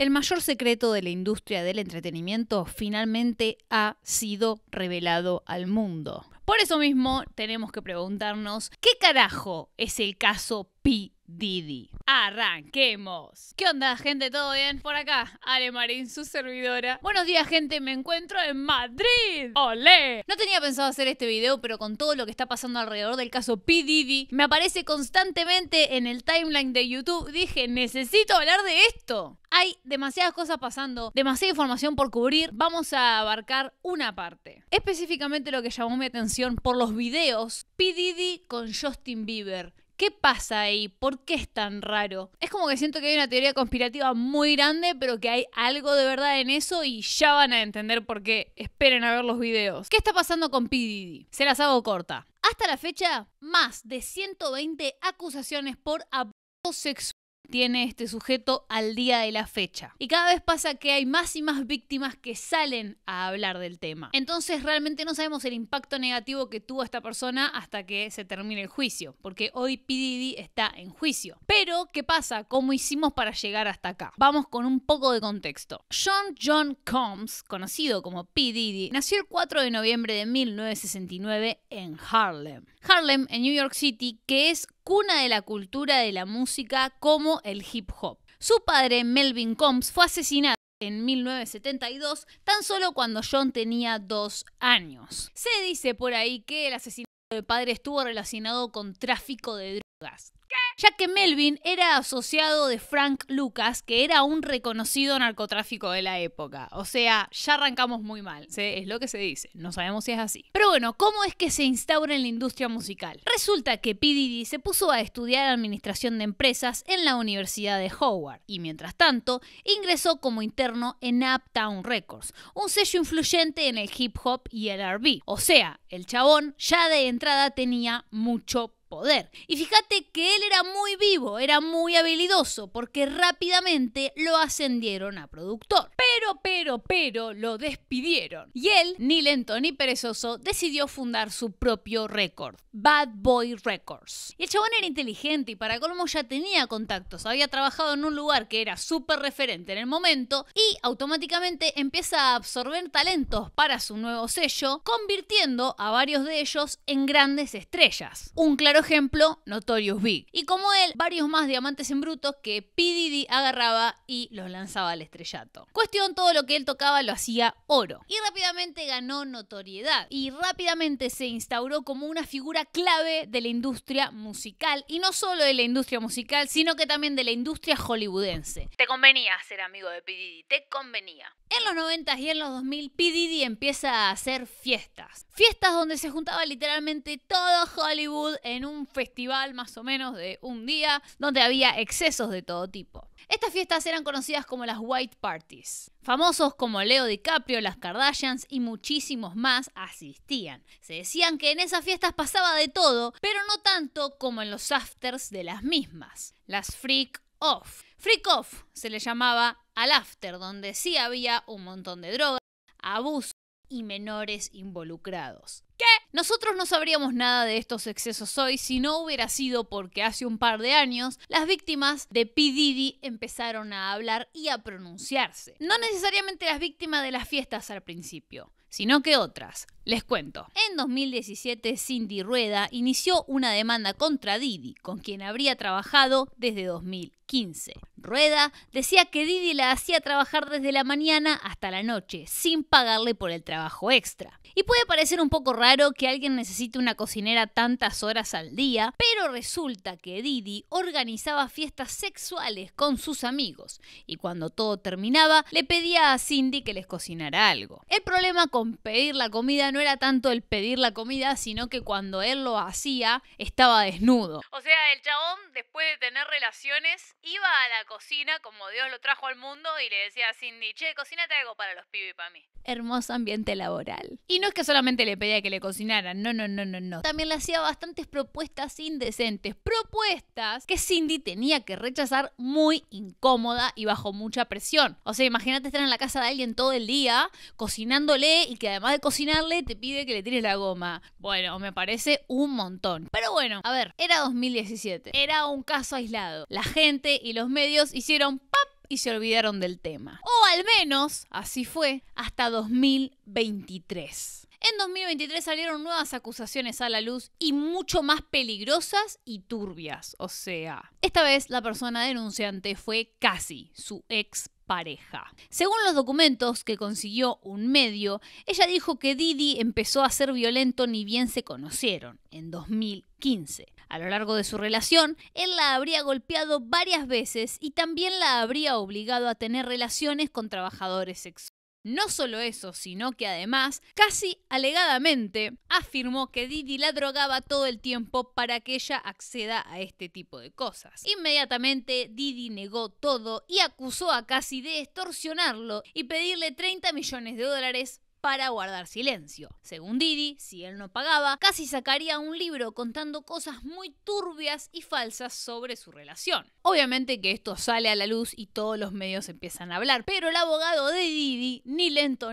el mayor secreto de la industria del entretenimiento finalmente ha sido revelado al mundo. Por eso mismo tenemos que preguntarnos, ¿qué carajo es el caso Pi Didi. Arranquemos. ¿Qué onda, gente? ¿Todo bien? Por acá, Ale Marín, su servidora. Buenos días, gente. Me encuentro en Madrid. ¡Olé! No tenía pensado hacer este video, pero con todo lo que está pasando alrededor del caso P. Didi, me aparece constantemente en el timeline de YouTube. Dije, necesito hablar de esto. Hay demasiadas cosas pasando, demasiada información por cubrir. Vamos a abarcar una parte. Específicamente lo que llamó mi atención por los videos P. Didi con Justin Bieber ¿Qué pasa ahí? ¿Por qué es tan raro? Es como que siento que hay una teoría conspirativa muy grande, pero que hay algo de verdad en eso y ya van a entender por qué. Esperen a ver los videos. ¿Qué está pasando con PDD? Se las hago corta. Hasta la fecha, más de 120 acusaciones por abuso sexual tiene este sujeto al día de la fecha. Y cada vez pasa que hay más y más víctimas que salen a hablar del tema. Entonces realmente no sabemos el impacto negativo que tuvo esta persona hasta que se termine el juicio, porque hoy P. Diddy está en juicio. Pero, ¿qué pasa? ¿Cómo hicimos para llegar hasta acá? Vamos con un poco de contexto. John John Combs, conocido como P. Diddy, nació el 4 de noviembre de 1969 en Harlem. Harlem, en New York City, que es cuna de la cultura de la música como el hip hop. Su padre, Melvin Combs, fue asesinado en 1972, tan solo cuando John tenía dos años. Se dice por ahí que el asesinato de padre estuvo relacionado con tráfico de drogas ya que Melvin era asociado de Frank Lucas, que era un reconocido narcotráfico de la época. O sea, ya arrancamos muy mal, es lo que se dice, no sabemos si es así. Pero bueno, ¿cómo es que se instaura en la industria musical? Resulta que P. se puso a estudiar administración de empresas en la Universidad de Howard y mientras tanto ingresó como interno en Uptown Records, un sello influyente en el hip hop y el RB. O sea, el chabón ya de entrada tenía mucho poder. Y fíjate que él era muy vivo, era muy habilidoso, porque rápidamente lo ascendieron a productor. Pero, pero, pero, lo despidieron. Y él, ni lento ni perezoso, decidió fundar su propio récord, Bad Boy Records. Y el chabón era inteligente y para colmo ya tenía contactos, había trabajado en un lugar que era súper referente en el momento y automáticamente empieza a absorber talentos para su nuevo sello, convirtiendo a varios de ellos en grandes estrellas. Un claro ejemplo, Notorious Big. Y como él, varios más diamantes en brutos que P. agarraba y los lanzaba al estrellato. Cuestión, todo lo que él tocaba lo hacía oro. Y rápidamente ganó notoriedad. Y rápidamente se instauró como una figura clave de la industria musical. Y no solo de la industria musical, sino que también de la industria hollywoodense. Te convenía ser amigo de P. te convenía. En los 90 y en los 2000, P. Diddy empieza a hacer fiestas. Fiestas donde se juntaba literalmente todo Hollywood en un un festival más o menos de un día donde había excesos de todo tipo. Estas fiestas eran conocidas como las White Parties. Famosos como Leo DiCaprio, las Kardashians y muchísimos más asistían. Se decían que en esas fiestas pasaba de todo, pero no tanto como en los afters de las mismas, las freak off. Freak off se le llamaba al after, donde sí había un montón de drogas, abuso, y menores involucrados. ¿Qué? Nosotros no sabríamos nada de estos excesos hoy si no hubiera sido porque hace un par de años las víctimas de P. Didi empezaron a hablar y a pronunciarse. No necesariamente las víctimas de las fiestas al principio, sino que otras, les cuento. En 2017, Cindy Rueda inició una demanda contra Didi, con quien habría trabajado desde 2015. Rueda decía que Didi la hacía trabajar desde la mañana hasta la noche, sin pagarle por el trabajo extra. Y puede parecer un poco raro que alguien necesite una cocinera tantas horas al día, pero resulta que Didi organizaba fiestas sexuales con sus amigos y cuando todo terminaba le pedía a Cindy que les cocinara algo. El problema con pedir la comida no era tanto el pedir la comida, sino que cuando él lo hacía estaba desnudo. O sea, el chabón después de tener relaciones iba a la cocina como Dios lo trajo al mundo y le decía a Cindy, che, te algo para los pibes y para mí. Hermoso ambiente laboral. Y no es que solamente le pedía que le cocinara no, no, no, no, no. También le hacía bastantes propuestas indecentes, propuestas que Cindy tenía que rechazar muy incómoda y bajo mucha presión. O sea, imagínate estar en la casa de alguien todo el día cocinándole y que además de cocinarle te pide que le tires la goma. Bueno, me parece un montón. Pero bueno, a ver, era 2017. Era un caso aislado. La gente y los medios hicieron ¡pap! y se olvidaron del tema. O al menos, así fue, hasta 2023. En 2023 salieron nuevas acusaciones a la luz y mucho más peligrosas y turbias. O sea, esta vez la persona denunciante fue casi su ex pareja. Según los documentos que consiguió un medio, ella dijo que Didi empezó a ser violento ni bien se conocieron, en 2015. A lo largo de su relación, él la habría golpeado varias veces y también la habría obligado a tener relaciones con trabajadores sexuales. No solo eso, sino que además, casi alegadamente, afirmó que Didi la drogaba todo el tiempo para que ella acceda a este tipo de cosas. Inmediatamente Didi negó todo y acusó a Cassie de extorsionarlo y pedirle 30 millones de dólares para guardar silencio. Según Didi, si él no pagaba, casi sacaría un libro contando cosas muy turbias y falsas sobre su relación. Obviamente que esto sale a la luz y todos los medios empiezan a hablar, pero el abogado de Didi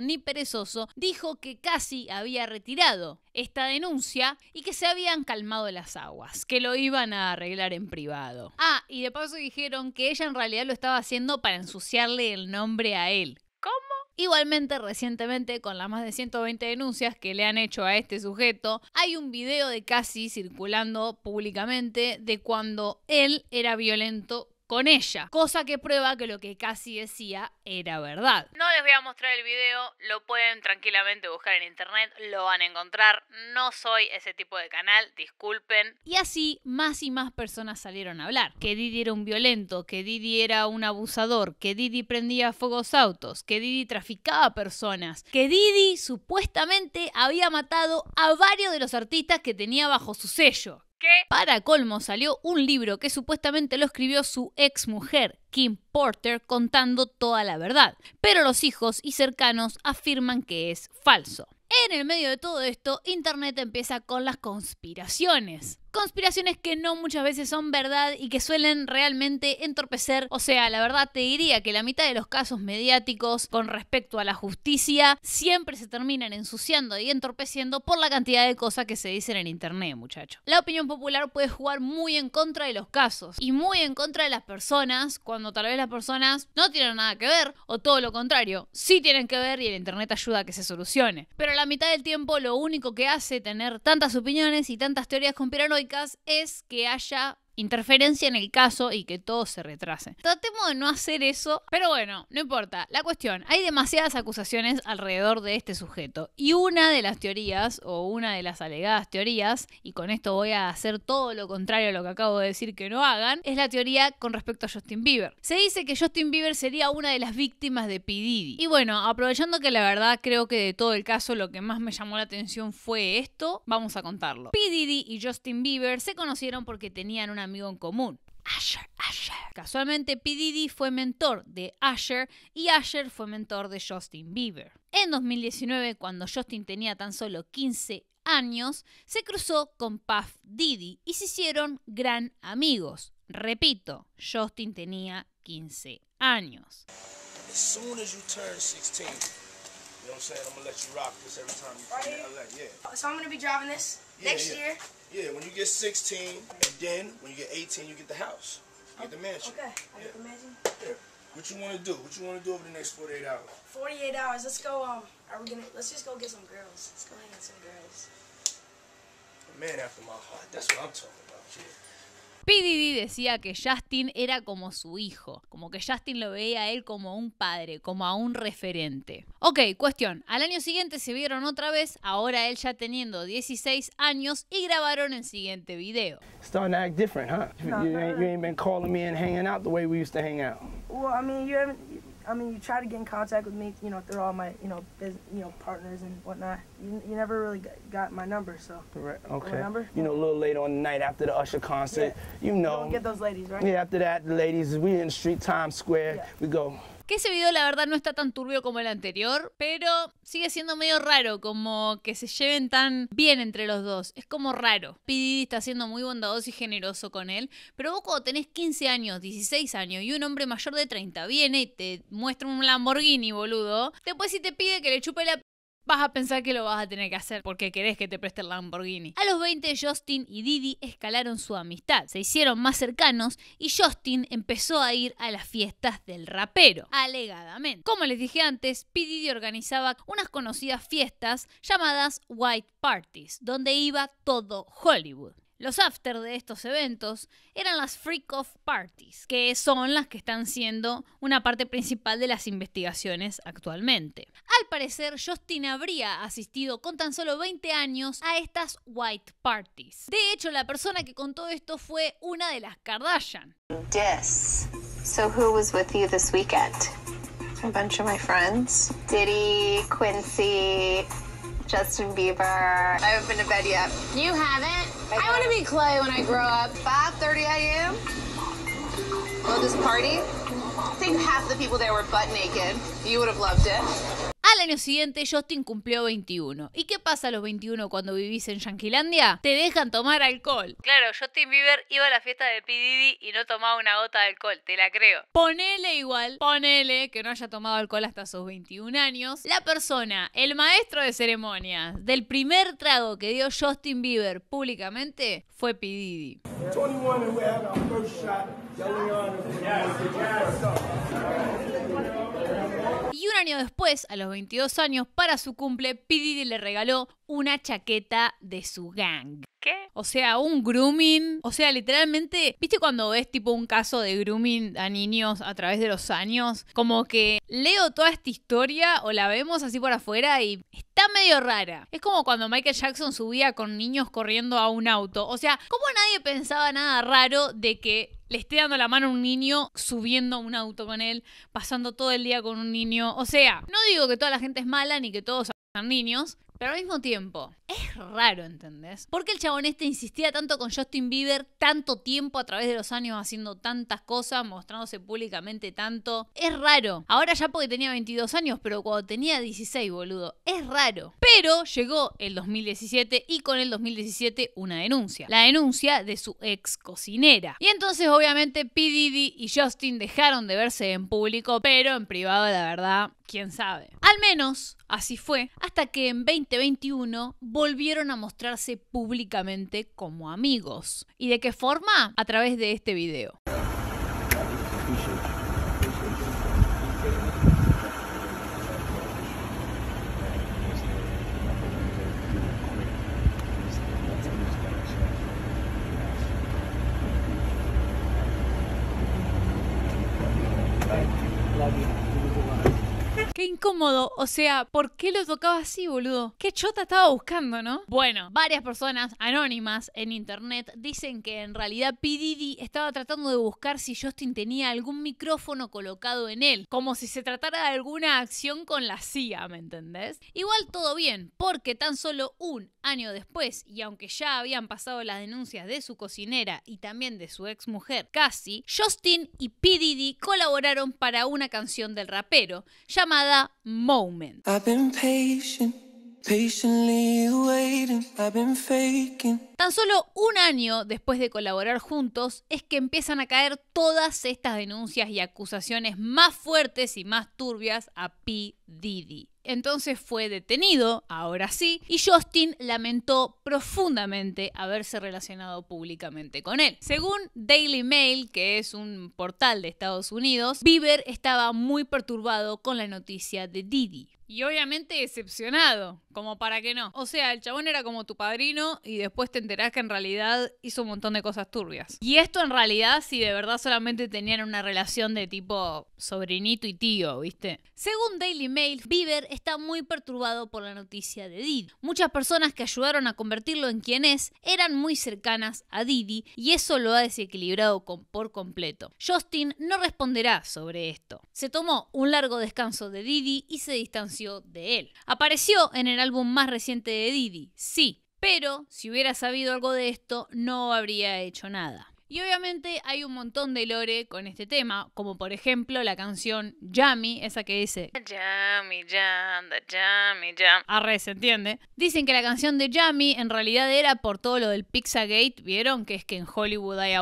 ni perezoso, dijo que casi había retirado esta denuncia y que se habían calmado las aguas, que lo iban a arreglar en privado. Ah, y de paso dijeron que ella en realidad lo estaba haciendo para ensuciarle el nombre a él. ¿Cómo? Igualmente, recientemente, con las más de 120 denuncias que le han hecho a este sujeto, hay un video de Cassie circulando públicamente de cuando él era violento con ella, cosa que prueba que lo que casi decía era verdad. No les voy a mostrar el video, lo pueden tranquilamente buscar en internet, lo van a encontrar, no soy ese tipo de canal, disculpen. Y así más y más personas salieron a hablar, que Didi era un violento, que Didi era un abusador, que Didi prendía fuegos autos, que Didi traficaba personas, que Didi supuestamente había matado a varios de los artistas que tenía bajo su sello para colmo salió un libro que supuestamente lo escribió su ex mujer, Kim Porter, contando toda la verdad, pero los hijos y cercanos afirman que es falso. En el medio de todo esto, Internet empieza con las conspiraciones. Conspiraciones que no muchas veces son verdad y que suelen realmente entorpecer, o sea, la verdad te diría que la mitad de los casos mediáticos con respecto a la justicia siempre se terminan ensuciando y entorpeciendo por la cantidad de cosas que se dicen en internet, muchacho. La opinión popular puede jugar muy en contra de los casos y muy en contra de las personas cuando tal vez las personas no tienen nada que ver o todo lo contrario, sí tienen que ver y el internet ayuda a que se solucione. Pero la mitad del tiempo lo único que hace tener tantas opiniones y tantas teorías conspiranoicas es que haya interferencia en el caso y que todo se retrase. Tratemos de no hacer eso, pero bueno, no importa. La cuestión, hay demasiadas acusaciones alrededor de este sujeto y una de las teorías o una de las alegadas teorías, y con esto voy a hacer todo lo contrario a lo que acabo de decir que no hagan, es la teoría con respecto a Justin Bieber. Se dice que Justin Bieber sería una de las víctimas de P. Diddy. Y bueno, aprovechando que la verdad creo que de todo el caso lo que más me llamó la atención fue esto, vamos a contarlo. P. Diddy y Justin Bieber se conocieron porque tenían una amigo en común. Asher, Casualmente, P. Diddy fue mentor de Asher y Asher fue mentor de Justin Bieber. En 2019, cuando Justin tenía tan solo 15 años, se cruzó con Puff Diddy y se hicieron gran amigos. Repito, Justin tenía 15 años. Next year. Yeah, when you get 16, and then when you get 18, you get the house. You get the mansion. Okay, I yeah. the mansion. Yeah. What you want to do? What you want to do over the next 48 hours? 48 hours. Let's go, um, are we going to, let's just go get some girls. Let's go hang with some girls. A man after my heart. That's what I'm talking about, yeah. PDD decía que Justin era como su hijo, como que Justin lo veía a él como un padre, como a un referente. Ok, cuestión. Al año siguiente se vieron otra vez, ahora él ya teniendo 16 años y grabaron el siguiente video. me I mean, you try to get in contact with me, you know, through all my, you know, you know, partners and whatnot. You, you never really got my number, so. Right. Okay. number? You know, a little later on the night after the Usher concert, yeah. you know. You get those ladies, right? Yeah. After that, the ladies, we in the Street Times Square. Yeah. We go. Que ese video la verdad no está tan turbio como el anterior, pero sigue siendo medio raro, como que se lleven tan bien entre los dos. Es como raro. P. está siendo muy bondadoso y generoso con él, pero vos cuando tenés 15 años, 16 años y un hombre mayor de 30 viene y te muestra un Lamborghini, boludo, después si te pide que le chupe la vas a pensar que lo vas a tener que hacer porque querés que te preste el Lamborghini. A los 20, Justin y Didi escalaron su amistad, se hicieron más cercanos y Justin empezó a ir a las fiestas del rapero, alegadamente. Como les dije antes, P. Didi organizaba unas conocidas fiestas llamadas White Parties, donde iba todo Hollywood. Los after de estos eventos eran las freak off parties, que son las que están siendo una parte principal de las investigaciones actualmente. Al parecer, Justin habría asistido con tan solo 20 años a estas white parties. De hecho, la persona que contó esto fue una de las Kardashian. Yes. So who was with you this weekend? A bunch of my friends. Diddy, Quincy, Justin Bieber. I haven't been to bed yet. You haven't? I, I want to be Clay when I grow up. 5.30 a.m. Love this party. I think half the people there were butt naked. You would have loved it. Al año siguiente, Justin cumplió 21. ¿Y qué pasa a los 21 cuando vivís en Yanquilandia? Te dejan tomar alcohol. Claro, Justin Bieber iba a la fiesta de P. y no tomaba una gota de alcohol, te la creo. Ponele igual, ponele que no haya tomado alcohol hasta sus 21 años. La persona, el maestro de ceremonias, del primer trago que dio Justin Bieber públicamente fue P. Y un año después, a los 22 años, para su cumple, Diddy le regaló una chaqueta de su gang. ¿Qué? O sea, un grooming. O sea, literalmente, ¿viste cuando ves tipo un caso de grooming a niños a través de los años? Como que leo toda esta historia o la vemos así por afuera y está medio rara. Es como cuando Michael Jackson subía con niños corriendo a un auto. O sea, cómo nadie pensaba nada raro de que le esté dando la mano a un niño, subiendo un auto con él, pasando todo el día con un niño. O sea, no digo que toda la gente es mala ni que todos sean niños, pero al mismo tiempo, es raro, ¿entendés? Porque el chabón este insistía tanto con Justin Bieber tanto tiempo a través de los años haciendo tantas cosas, mostrándose públicamente tanto. Es raro. Ahora ya porque tenía 22 años, pero cuando tenía 16, boludo. Es raro. Pero llegó el 2017 y con el 2017 una denuncia. La denuncia de su ex cocinera. Y entonces obviamente P. y Justin dejaron de verse en público, pero en privado la verdad quién sabe. Al menos así fue, hasta que en 2021 volvieron a mostrarse públicamente como amigos. ¿Y de qué forma? A través de este video. cómodo, O sea, ¿por qué lo tocaba así, boludo? ¿Qué chota estaba buscando, no? Bueno, varias personas anónimas en internet dicen que en realidad P. Diddy estaba tratando de buscar si Justin tenía algún micrófono colocado en él, como si se tratara de alguna acción con la CIA, ¿me entendés? Igual todo bien, porque tan solo un año después, y aunque ya habían pasado las denuncias de su cocinera y también de su ex mujer, Cassie, Justin y P. Diddy colaboraron para una canción del rapero llamada Moment. Tan solo un año después de colaborar juntos es que empiezan a caer todas estas denuncias y acusaciones más fuertes y más turbias a P. Diddy. Entonces fue detenido, ahora sí, y Justin lamentó profundamente haberse relacionado públicamente con él. Según Daily Mail, que es un portal de Estados Unidos, Bieber estaba muy perturbado con la noticia de Didi. Y obviamente decepcionado, como para que no. O sea, el chabón era como tu padrino y después te enterás que en realidad hizo un montón de cosas turbias. Y esto en realidad si de verdad solamente tenían una relación de tipo sobrinito y tío, ¿viste? Según Daily Mail, Bieber está muy perturbado por la noticia de Didi. Muchas personas que ayudaron a convertirlo en quien es eran muy cercanas a Didi y eso lo ha desequilibrado por completo. Justin no responderá sobre esto. Se tomó un largo descanso de Didi y se distanció de él. Apareció en el álbum más reciente de Didi, sí, pero si hubiera sabido algo de esto, no habría hecho nada. Y obviamente hay un montón de lore con este tema, como por ejemplo la canción Jammy, esa que dice Yami, Yam, Yami, Jam Arre, se entiende. Dicen que la canción de Jammy en realidad era por todo lo del Pizzagate. ¿Vieron? Que es que en Hollywood hay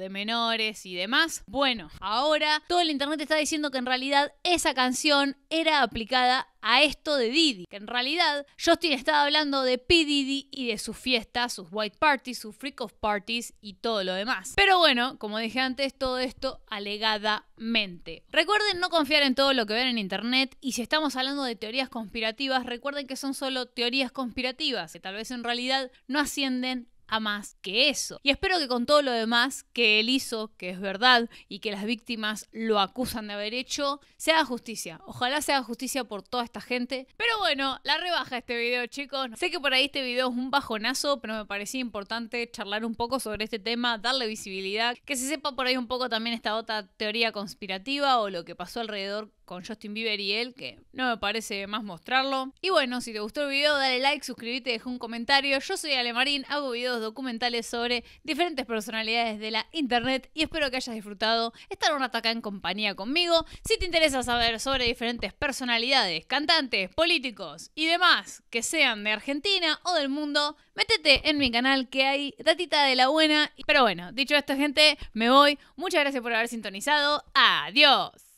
de menores y demás. Bueno, ahora todo el internet está diciendo que en realidad esa canción era aplicada a esto de Didi, que en realidad Justin estaba hablando de P. Didi y de sus fiestas, sus white parties, sus freak of parties y todo lo demás. Pero bueno, como dije antes, todo esto alegadamente. Recuerden no confiar en todo lo que ven en internet y si estamos hablando de teorías conspirativas, recuerden que son solo teorías conspirativas, que tal vez en realidad no ascienden a más que eso. Y espero que con todo lo demás que él hizo, que es verdad, y que las víctimas lo acusan de haber hecho, se haga justicia. Ojalá se haga justicia por toda esta gente. Pero bueno, la rebaja este video, chicos. Sé que por ahí este video es un bajonazo, pero me parecía importante charlar un poco sobre este tema, darle visibilidad, que se sepa por ahí un poco también esta otra teoría conspirativa o lo que pasó alrededor con Justin Bieber y él, que no me parece más mostrarlo. Y bueno, si te gustó el video, dale like, suscríbete, deja un comentario. Yo soy Ale Marín, hago videos documentales sobre diferentes personalidades de la internet y espero que hayas disfrutado estar un rato acá en compañía conmigo. Si te interesa saber sobre diferentes personalidades, cantantes, políticos y demás que sean de Argentina o del mundo, métete en mi canal que hay ratita de la buena. Pero bueno, dicho esto, gente, me voy. Muchas gracias por haber sintonizado. Adiós.